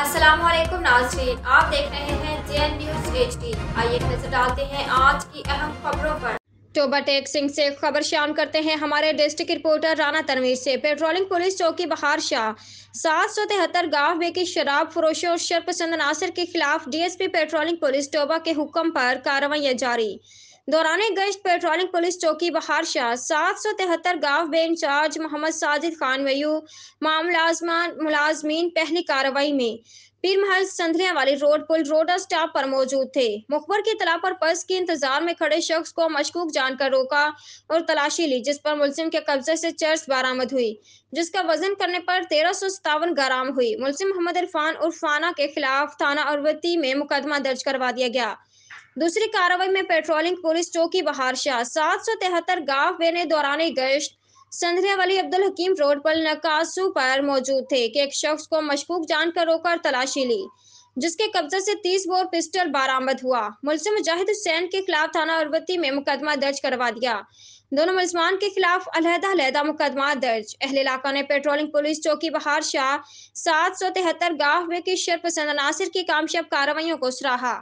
السلام علیکم ناظرین آپ دیکھ رہے ہیں نیوز ایچ ڈی آئیے نظر ڈالتے ہیں آج کی اہم خبروں پر ٹیک سنگھ سے خبر شام کرتے ہیں ہمارے ڈسٹرکٹ رپورٹر رانا تنویر سے پیٹرولنگ پولیس چوکی بہار شاہ سات سو تہتر کی شراب فروشوں اور شرپسند ناصر کے خلاف D S P patrolling police توبہ کے حکم پر کاروائیاں جاری دوران گشت پیٹرولنگ پولیس چوکی بہار شاہ سات سو تہتر بے انچارج محمد خان ویو ملازمین پہلی کاروائی میں پیر محل والی روڈ پل روڈا سٹاپ پر موجود تھے مخبر کی پر پس کے انتظار میں کھڑے شخص کو مشکوک جان کر روکا اور تلاشی لی جس پر ملزم کے قبضے سے چرس برآمد ہوئی جس کا وزن کرنے پر تیرہ سو ستاون گرام ہوئی ملسم محمد عرفان عرفانہ کے خلاف تھانہ اروتی میں مقدمہ درج کروا دیا گیا دوسری کارروائی میں پیٹرولنگ پولیس چوکی بہار شاہ سات سو تہتر گاف بینے گشت عبدالحکیم روڈ پر پر موجود تھے کہ ایک شخص کو مشکوک جان کر روک کر تلاشی قبضہ سے تیس بور پسٹل ہوا ملزم جاہد حسین کے خلاف تھانہ اربتی میں مقدمہ درج کروا دیا دونوں ملزمان کے خلاف علیحدہ علیحدہ مقدمہ درج اہل علاقہ نے پیٹرولنگ پولیس چوکی بہار شاہ سات سو تہتر گاہ بے کی عناصر کی کامشب کاروائیوں کو سراہا